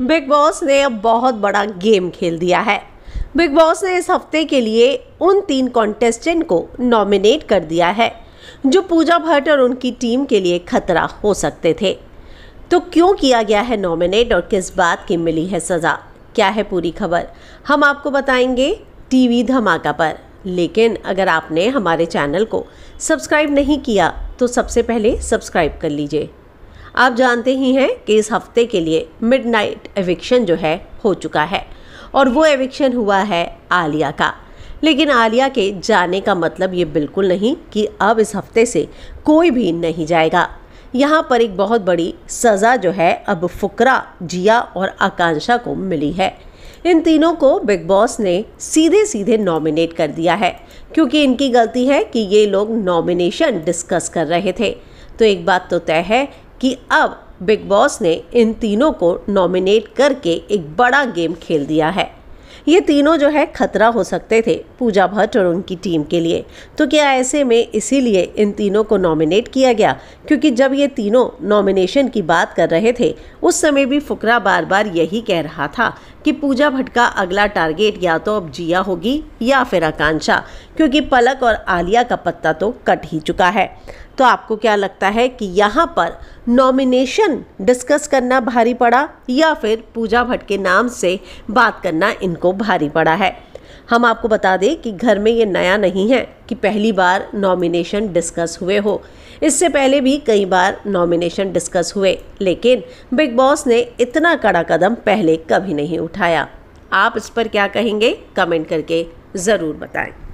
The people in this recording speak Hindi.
बिग बॉस ने अब बहुत बड़ा गेम खेल दिया है बिग बॉस ने इस हफ्ते के लिए उन तीन कॉन्टेस्टेंट को नॉमिनेट कर दिया है जो पूजा भट्ट और उनकी टीम के लिए खतरा हो सकते थे तो क्यों किया गया है नॉमिनेट और किस बात की मिली है सज़ा क्या है पूरी खबर हम आपको बताएंगे टीवी धमाका पर लेकिन अगर आपने हमारे चैनल को सब्सक्राइब नहीं किया तो सबसे पहले सब्सक्राइब कर लीजिए आप जानते ही हैं कि इस हफ्ते के लिए मिडनाइट एविक्शन जो है हो चुका है और वो एविक्शन हुआ है आलिया का लेकिन आलिया के जाने का मतलब ये बिल्कुल नहीं कि अब इस हफ्ते से कोई भी नहीं जाएगा यहाँ पर एक बहुत बड़ी सज़ा जो है अब फुकरा जिया और आकांक्षा को मिली है इन तीनों को बिग बॉस ने सीधे सीधे नॉमिनेट कर दिया है क्योंकि इनकी गलती है कि ये लोग नॉमिनेशन डिस्कस कर रहे थे तो एक बात तो तय है कि अब बिग बॉस ने इन तीनों को नॉमिनेट करके एक बड़ा गेम खेल दिया है ये तीनों जो है खतरा हो सकते थे पूजा भट्ट और उनकी टीम के लिए तो क्या ऐसे में इसीलिए इन तीनों को नॉमिनेट किया गया क्योंकि जब ये तीनों नॉमिनेशन की बात कर रहे थे उस समय भी फुकरा बार बार यही कह रहा था कि पूजा भट्ट का अगला टारगेट या तो अब जिया होगी या फिर आकांक्षा क्योंकि पलक और आलिया का पत्ता तो कट ही चुका है तो आपको क्या लगता है कि यहाँ पर नॉमिनेशन डिस्कस करना भारी पड़ा या फिर पूजा भट्ट के नाम से बात करना इनको भारी पड़ा है हम आपको बता दें कि घर में ये नया नहीं है कि पहली बार नॉमिनेशन डिस्कस हुए हो इससे पहले भी कई बार नॉमिनेशन डिस्कस हुए लेकिन बिग बॉस ने इतना कड़ा कदम पहले कभी नहीं उठाया आप इस पर क्या कहेंगे कमेंट करके ज़रूर बताएं